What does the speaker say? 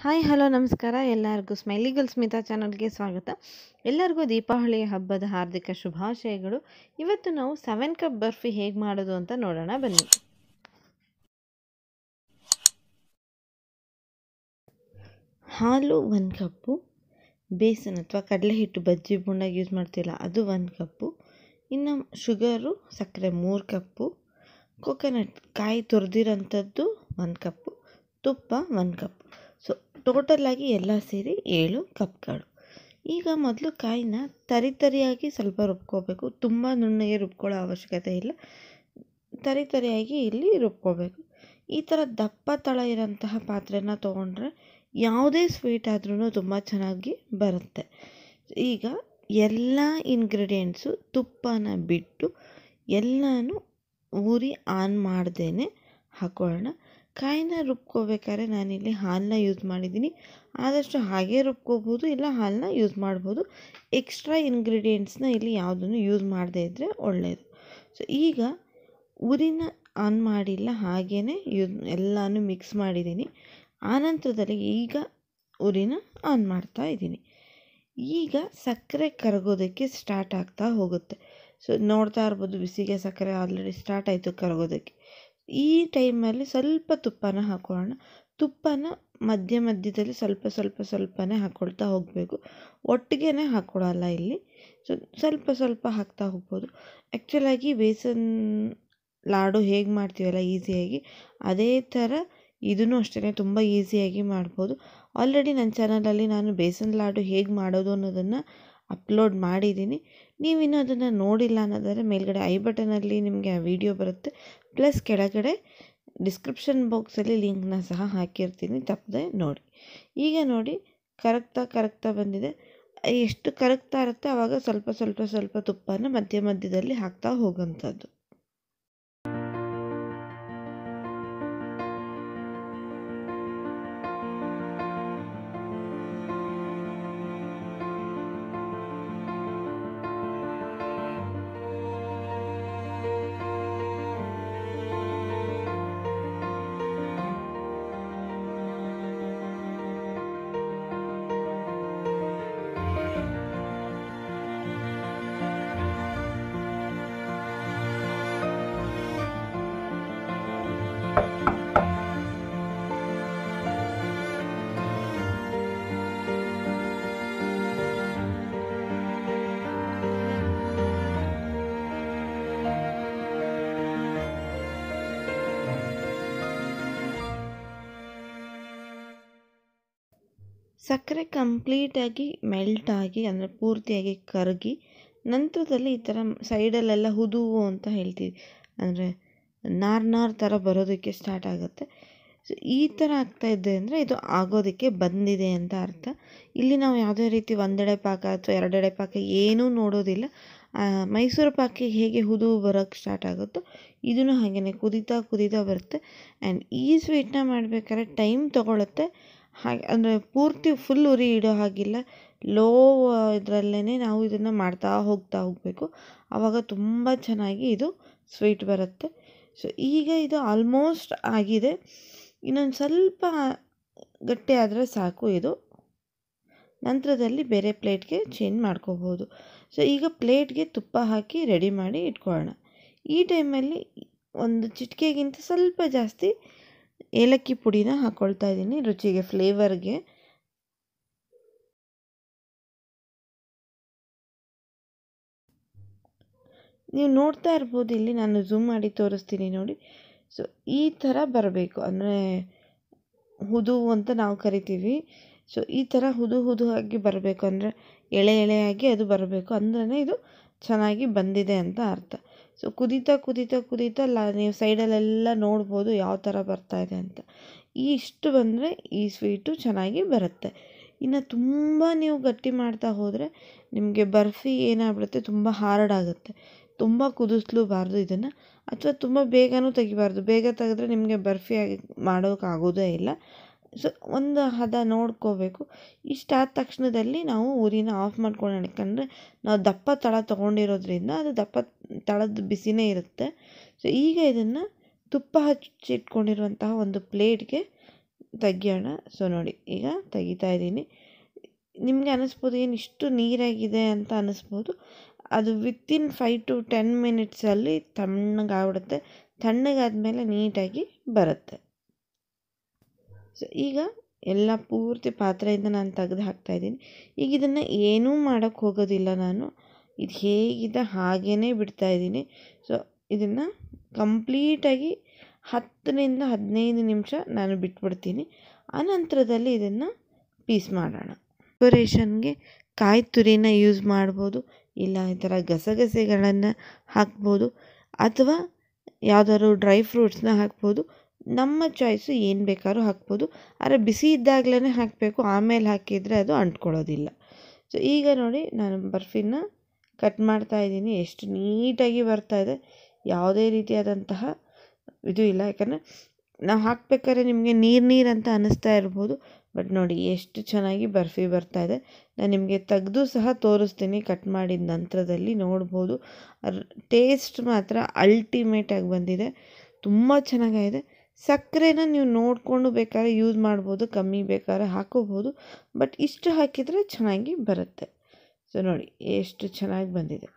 hi hello ನಮಸ್ಕಾರ ಎಲ್ಲರಿಗೂ smiley girl Smita ಚಾನಲ್ಗೆ ಸ್ವಾಗತ ಎಲ್ಲರಿಗೂ ದೀಪಾವಳಿ ಹಬ್ಬದ ಹಾರ್ದಿಕ ಶುಭಾಶಯಗಳು ಇವತ್ತು ನಾವು ಸೆವೆನ್ ಕಪ್ ಬರ್ಫಿ ಹೇಗೆ ಮಾಡೋದು ಅಂತ ನೋಡೋಣ ಬನ್ನಿ ಹಾಲು ಒಂದು ಕಪ್ಪು ಬೇಸನ್ ಅಥವಾ ಕಡಲೆ ಹಿಟ್ಟು ಬಜ್ಜಿ ಬುಂಡಾಗಿ ಯೂಸ್ ಮಾಡ್ತಿಲ್ಲ ಅದು ಒಂದು ಕಪ್ಪು ಇನ್ನು ಶುಗರು ಸಕ್ಕರೆ ಮೂರು ಕಪ್ಪು ಕೊಕೊನಟ್ ಕಾಯಿ ತುರಿದಿರೋಂಥದ್ದು ಒಂದು ಕಪ್ಪು ತುಪ್ಪ ಒಂದು ಕಪ್ಪು ಟೋಟಲಾಗಿ ಎಲ್ಲ ಸೇರಿ ಏಳು ಕಪ್ಗಳು ಈಗ ಮೊದಲು ಕಾಯಿನ ತರಿ ತರಿಯಾಗಿ ಸ್ವಲ್ಪ ರುಬ್ಕೋಬೇಕು ತುಂಬ ನುಣ್ಣಗೆ ರುಬ್ಕೊಳ್ಳೋ ಅವಶ್ಯಕತೆ ಇಲ್ಲ ತರಿ ತರಿಯಾಗಿ ಇಲ್ಲಿ ರುಬ್ಕೋಬೇಕು ಈ ಥರ ದಪ್ಪ ತಳ ಇರೋಂತಹ ಪಾತ್ರೆನ ತೊಗೊಂಡ್ರೆ ಯಾವುದೇ ಸ್ವೀಟ್ ಆದ್ರೂ ತುಂಬ ಚೆನ್ನಾಗಿ ಬರುತ್ತೆ ಈಗ ಎಲ್ಲ ಇಂಗ್ರೀಡಿಯೆಂಟ್ಸು ತುಪ್ಪನ ಬಿಟ್ಟು ಎಲ್ಲನೂ ಉರಿ ಆನ್ ಮಾಡ್ದೇ ಹಾಕ್ಕೊಳ್ಳೋಣ ಕಾಯಿನ ರುಬ್ಕೋಬೇಕಾದ್ರೆ ನಾನಿಲ್ಲಿ ಹಾಲನ್ನ ಯೂಸ್ ಮಾಡಿದ್ದೀನಿ ಆದಷ್ಟು ಹಾಗೇ ರುಬ್ಕೋಬೋದು ಇಲ್ಲ ಹಾಲನ್ನ ಯೂಸ್ ಮಾಡ್ಬೋದು ಎಕ್ಸ್ಟ್ರಾ ಇಂಗ್ರೀಡಿಯೆಂಟ್ಸ್ನ ಇಲ್ಲಿ ಯಾವುದನ್ನು ಯೂಸ್ ಮಾಡದೇ ಇದ್ದರೆ ಒಳ್ಳೆಯದು ಸೊ ಈಗ ಉರಿನ ಆನ್ ಮಾಡಿಲ್ಲ ಹಾಗೇ ಯೂಸ್ ಎಲ್ಲನೂ ಮಿಕ್ಸ್ ಮಾಡಿದ್ದೀನಿ ಆನಂತರದಲ್ಲಿ ಈಗ ಉರಿನ ಆನ್ ಮಾಡ್ತಾ ಇದ್ದೀನಿ ಈಗ ಸಕ್ಕರೆ ಕರಗೋದಕ್ಕೆ ಸ್ಟಾರ್ಟ್ ಆಗ್ತಾ ಹೋಗುತ್ತೆ ಸೊ ನೋಡ್ತಾ ಇರ್ಬೋದು ಬಿಸಿಗೆ ಸಕ್ಕರೆ ಆಲ್ರೆಡಿ ಸ್ಟಾರ್ಟ್ ಆಯಿತು ಕರಗೋದಕ್ಕೆ ಈ ಟೈಮಲ್ಲಿ ಸ್ವಲ್ಪ ತುಪ್ಪನ ಹಾಕೊಳ್ಳೋಣ ತುಪ್ಪನ ಮಧ್ಯ ಮಧ್ಯದಲ್ಲಿ ಸ್ವಲ್ಪ ಸ್ವಲ್ಪ ಸ್ವಲ್ಪನೇ ಹಾಕ್ಕೊಳ್ತಾ ಹೋಗಬೇಕು ಒಟ್ಟಿಗೆನೆ ಹಾಕೊಳ್ಳೋಲ್ಲ ಇಲ್ಲಿ ಸೊ ಸ್ವಲ್ಪ ಸ್ವಲ್ಪ ಹಾಕ್ತಾ ಹೋಗ್ಬೋದು ಆ್ಯಕ್ಚುಲಾಗಿ ಬೇಸನ್ ಲಾಡು ಹೇಗೆ ಮಾಡ್ತೀವಲ್ಲ ಈಸಿಯಾಗಿ ಅದೇ ಥರ ಇದೂ ಅಷ್ಟೇ ತುಂಬ ಈಸಿಯಾಗಿ ಮಾಡ್ಬೋದು ಆಲ್ರೆಡಿ ನನ್ನ ಚಾನಲಲ್ಲಿ ನಾನು ಬೇಸನ್ ಲಾಡು ಹೇಗೆ ಮಾಡೋದು ಅನ್ನೋದನ್ನು ಅಪ್ಲೋಡ್ ಮಾಡಿದ್ದೀನಿ ನೀವಿನ್ನೂ ಅದನ್ನು ನೋಡಿಲ್ಲ ಅನ್ನೋದಾದರೆ ಮೇಲ್ಗಡೆ ಐ ಬಟನಲ್ಲಿ ನಿಮಗೆ ಆ ವಿಡಿಯೋ ಬರುತ್ತೆ ಪ್ಲಸ್ ಕೆಳಗಡೆ ಡಿಸ್ಕ್ರಿಪ್ಷನ್ ಬಾಕ್ಸಲ್ಲಿ ಲಿಂಕ್ನ ಸಹ ಹಾಕಿರ್ತೀನಿ ತಪ್ಪದೆ ನೋಡಿ ಈಗ ನೋಡಿ ಕರಗ್ತಾ ಕರಗ್ತಾ ಬಂದಿದೆ ಎಷ್ಟು ಕರಗ್ತಾ ಇರುತ್ತೆ ಆವಾಗ ಸ್ವಲ್ಪ ಸ್ವಲ್ಪ ಸ್ವಲ್ಪ ತುಪ್ಪನ ಮಧ್ಯ ಮಧ್ಯದಲ್ಲಿ ಹಾಕ್ತಾ ಹೋಗೋಂಥದ್ದು ಸಕ್ಕರೆ ಕಂಪ್ಲೀಟಾಗಿ ಮೆಲ್ಟಾಗಿ ಅಂದರೆ ಪೂರ್ತಿಯಾಗಿ ಕರಗಿ ನಂತರದಲ್ಲಿ ಈ ಥರ ಸೈಡಲ್ಲೆಲ್ಲ ಹುದುವು ಅಂತ ಹೇಳ್ತೀವಿ ಅಂದರೆ ನಾರ್ನಾರ್ ನಾರ್ ಥರ ಬರೋದಕ್ಕೆ ಸ್ಟಾರ್ಟ್ ಆಗುತ್ತೆ ಸೊ ಈ ಥರ ಇದೆ ಅಂದರೆ ಇದು ಆಗೋದಕ್ಕೆ ಬಂದಿದೆ ಅಂತ ಅರ್ಥ ಇಲ್ಲಿ ನಾವು ಯಾವುದೇ ರೀತಿ ಒಂದೆಡೆ ಪಾಕ ಅಥವಾ ಎರಡೆಡೆ ಪಾಕ ಏನೂ ನೋಡೋದಿಲ್ಲ ಮೈಸೂರು ಪಾಕಿಗೆ ಹೇಗೆ ಹುದು ಬರೋಕ್ಕೆ ಸ್ಟಾರ್ಟ್ ಆಗುತ್ತೋ ಇದನ್ನು ಹಾಗೆಯೇ ಕುದೀತಾ ಕುದೀತಾ ಬರುತ್ತೆ ಆ್ಯಂಡ್ ಈ ಸ್ವೀಟ್ನ ಮಾಡಬೇಕಾದ್ರೆ ಟೈಮ್ ತೊಗೊಳುತ್ತೆ ಹಾಗೆ ಅಂದರೆ ಪೂರ್ತಿ ಫುಲ್ ಉರಿ ಇಡೋ ಹಾಗಿಲ್ಲ ಲೋ ಇದರಲ್ಲೇ ನಾವು ಇದನ್ನು ಮಾಡ್ತಾ ಹೋಗ್ತಾ ಹೋಗಬೇಕು ಆವಾಗ ತುಂಬ ಚೆನ್ನಾಗಿ ಇದು ಸ್ವೀಟ್ ಬರುತ್ತೆ ಸೊ ಈಗ ಇದು ಆಲ್ಮೋಸ್ಟ್ ಆಗಿದೆ ಇನ್ನೊಂದು ಸ್ವಲ್ಪ ಗಟ್ಟಿ ಆದರೆ ಸಾಕು ಇದು ನಂತರದಲ್ಲಿ ಬೇರೆ ಪ್ಲೇಟ್ಗೆ ಚೇಂಜ್ ಮಾಡ್ಕೋಬೋದು ಸೊ ಈಗ ಪ್ಲೇಟ್ಗೆ ತುಪ್ಪ ಹಾಕಿ ರೆಡಿ ಮಾಡಿ ಇಟ್ಕೊಳ್ಳೋಣ ಈ ಟೈಮಲ್ಲಿ ಒಂದು ಚಿಟಿಕೆಗಿಂತ ಸ್ವಲ್ಪ ಜಾಸ್ತಿ ಏಲಕ್ಕಿ ಪುಡಿನ ಹಾಕ್ಕೊಳ್ತಾ ಇದ್ದೀನಿ ರುಚಿಗೆ ಫ್ಲೇವರ್ಗೆ ನೀವು ನೋಡ್ತಾ ಇರ್ಬೋದು ಇಲ್ಲಿ ನಾನು ಝೂಮ್ ಮಾಡಿ ತೋರಿಸ್ತೀನಿ ನೋಡಿ ಸೊ ಈ ಥರ ಬರಬೇಕು ಅಂದರೆ ಹುದು ಅಂತ ನಾವು ಕರಿತೀವಿ ಸೊ ಈ ಥರ ಹುದು ಹುದು ಆಗಿ ಬರಬೇಕು ಅಂದರೆ ಎಳೆ ಎಳೆಯಾಗಿ ಅದು ಬರಬೇಕು ಅಂದ್ರೆ ಇದು ಚೆನ್ನಾಗಿ ಬಂದಿದೆ ಅಂತ ಅರ್ಥ ಸೊ ಕುದೀತಾ ಕುದೀತಾ ಕುದೀತಾ ಲ ನೀವು ಸೈಡಲ್ಲೆಲ್ಲ ನೋಡ್ಬೋದು ಯಾವ ಥರ ಬರ್ತಾ ಇದೆ ಅಂತ ಈ ಇಷ್ಟು ಬಂದರೆ ಈ ಸ್ವೀಟು ಚೆನ್ನಾಗಿ ಬರುತ್ತೆ ಇನ್ನು ತುಂಬ ನೀವು ಗಟ್ಟಿ ಮಾಡ್ತಾ ಹೋದರೆ ನಿಮಗೆ ಬರ್ಫಿ ಏನಾಗ್ಬಿಡುತ್ತೆ ತುಂಬ ಹಾರ್ಡ್ ಆಗುತ್ತೆ ತುಂಬ ಕುದಿಸ್ಲೂಬಾರ್ದು ಇದನ್ನು ಅಥವಾ ತುಂಬ ಬೇಗನೂ ತೆಗಿಬಾರ್ದು ಬೇಗ ತೆಗೆದ್ರೆ ನಿಮಗೆ ಬರ್ಫಿ ಆಗಿ ಮಾಡೋಕ್ಕಾಗೋದೇ ಇಲ್ಲ ಸೊ ಒಂದು ಹದ ನೋಡ್ಕೋಬೇಕು ಇಷ್ಟಾದ ತಕ್ಷಣದಲ್ಲಿ ನಾವು ಉರಿನ ಆಫ್ ಮಾಡ್ಕೊಳ್ಳೋಣ ಯಾಕಂದರೆ ನಾವು ದಪ್ಪ ತಳ ತೊಗೊಂಡಿರೋದ್ರಿಂದ ಅದು ದಪ್ಪ ತಳದ ಬಿಸಿನೇ ಇರುತ್ತೆ ಸೊ ಈಗ ಇದನ್ನು ತುಪ್ಪ ಹಚ್ಚಿಟ್ಕೊಂಡಿರುವಂತಹ ಒಂದು ಪ್ಲೇಟ್ಗೆ ತೆಗಿಯೋಣ ಸೊ ನೋಡಿ ಈಗ ತೆಗಿತಾ ಇದ್ದೀನಿ ನಿಮಗೆ ಅನ್ನಿಸ್ಬೋದು ಏನು ಇಷ್ಟು ನೀರಾಗಿದೆ ಅಂತ ಅನ್ನಿಸ್ಬೋದು ಅದು ವಿತಿನ್ ಫೈವ್ ಟು ಟೆನ್ ಮಿನಿಟ್ಸಲ್ಲಿ ತಣ್ಣಗಾಗ್ಬಿಡುತ್ತೆ ತಣ್ಣಗಾದ ಮೇಲೆ ನೀಟಾಗಿ ಬರುತ್ತೆ ಸೊ ಈಗ ಎಲ್ಲ ಪೂರ್ತಿ ಪಾತ್ರೆಯಿಂದ ನಾನು ಹಾಕ್ತಾ ಇದ್ದೀನಿ ಈಗ ಇದನ್ನು ಏನೂ ಮಾಡೋಕ್ಕೆ ಹೋಗೋದಿಲ್ಲ ನಾನು ಇದು ಹೇಗಿದೆ ಹಾಗೇ ಇದ್ದೀನಿ ಸೊ ಇದನ್ನು ಕಂಪ್ಲೀಟಾಗಿ ಹತ್ತರಿಂದ ಹದಿನೈದು ನಿಮಿಷ ನಾನು ಬಿಟ್ಬಿಡ್ತೀನಿ ಆನಂತರದಲ್ಲಿ ಇದನ್ನು ಪೀಸ್ ಮಾಡೋಣ ಡೆಕೋರೇಷನ್ಗೆ ಕಾಯಿ ತುರಿನ ಯೂಸ್ ಮಾಡ್ಬೋದು ಇಲ್ಲ ಈ ಥರ ಗಸಗಸೆಗಳನ್ನು ಹಾಕ್ಬೋದು ಅಥವಾ ಯಾವುದಾದ್ರು ಡ್ರೈ ಫ್ರೂಟ್ಸ್ನ ಹಾಕ್ಬೋದು ನಮ್ಮ ಚಾಯ್ಸು ಏನು ಬೇಕಾದ್ರೂ ಹಾಕ್ಬೋದು ಆದರೆ ಬಿಸಿ ಇದ್ದಾಗಲೇ ಹಾಕಬೇಕು ಆಮೇಲೆ ಹಾಕಿದರೆ ಅದು ಅಂಟ್ಕೊಳ್ಳೋದಿಲ್ಲ ಸೊ ಈಗ ನೋಡಿ ನಾನು ಬರ್ಫಿನ ಕಟ್ ಮಾಡ್ತಾ ಇದ್ದೀನಿ ಎಷ್ಟು ನೀಟಾಗಿ ಬರ್ತಾ ಇದೆ ಯಾವುದೇ ರೀತಿಯಾದಂತಹ ಇದು ಇಲ್ಲ ಯಾಕಂದರೆ ನಾವು ಹಾಕಬೇಕಾದ್ರೆ ನಿಮಗೆ ನೀರು ನೀರು ಅಂತ ಅನ್ನಿಸ್ತಾ ಇರ್ಬೋದು ಬಟ್ ನೋಡಿ ಎಷ್ಟು ಚೆನ್ನಾಗಿ ಬರ್ಫಿ ಬರ್ತಾ ಇದೆ ನಾನು ನಿಮಗೆ ತೆಗೆದು ಸಹ ತೋರಿಸ್ತೀನಿ ಕಟ್ ಮಾಡಿದ ನಂತರದಲ್ಲಿ ನೋಡ್ಬೋದು ಟೇಸ್ಟ್ ಮಾತ್ರ ಅಲ್ಟಿಮೇಟಾಗಿ ಬಂದಿದೆ ತುಂಬ ಚೆನ್ನಾಗಿದೆ ಸಕ್ಕರೆನ ನೀವು ನೋಡಿಕೊಂಡು ಬೇಕಾದ್ರೆ ಯೂಸ್ ಮಾಡ್ಬೋದು ಕಮ್ಮಿ ಬೇಕಾದ್ರೆ ಹಾಕೋಬೋದು ಬಟ್ ಇಷ್ಟು ಹಾಕಿದರೆ ಚೆನ್ನಾಗಿ ಬರುತ್ತೆ ಸೊ ನೋಡಿ ಎಷ್ಟು ಚೆನ್ನಾಗಿ ಬಂದಿದೆ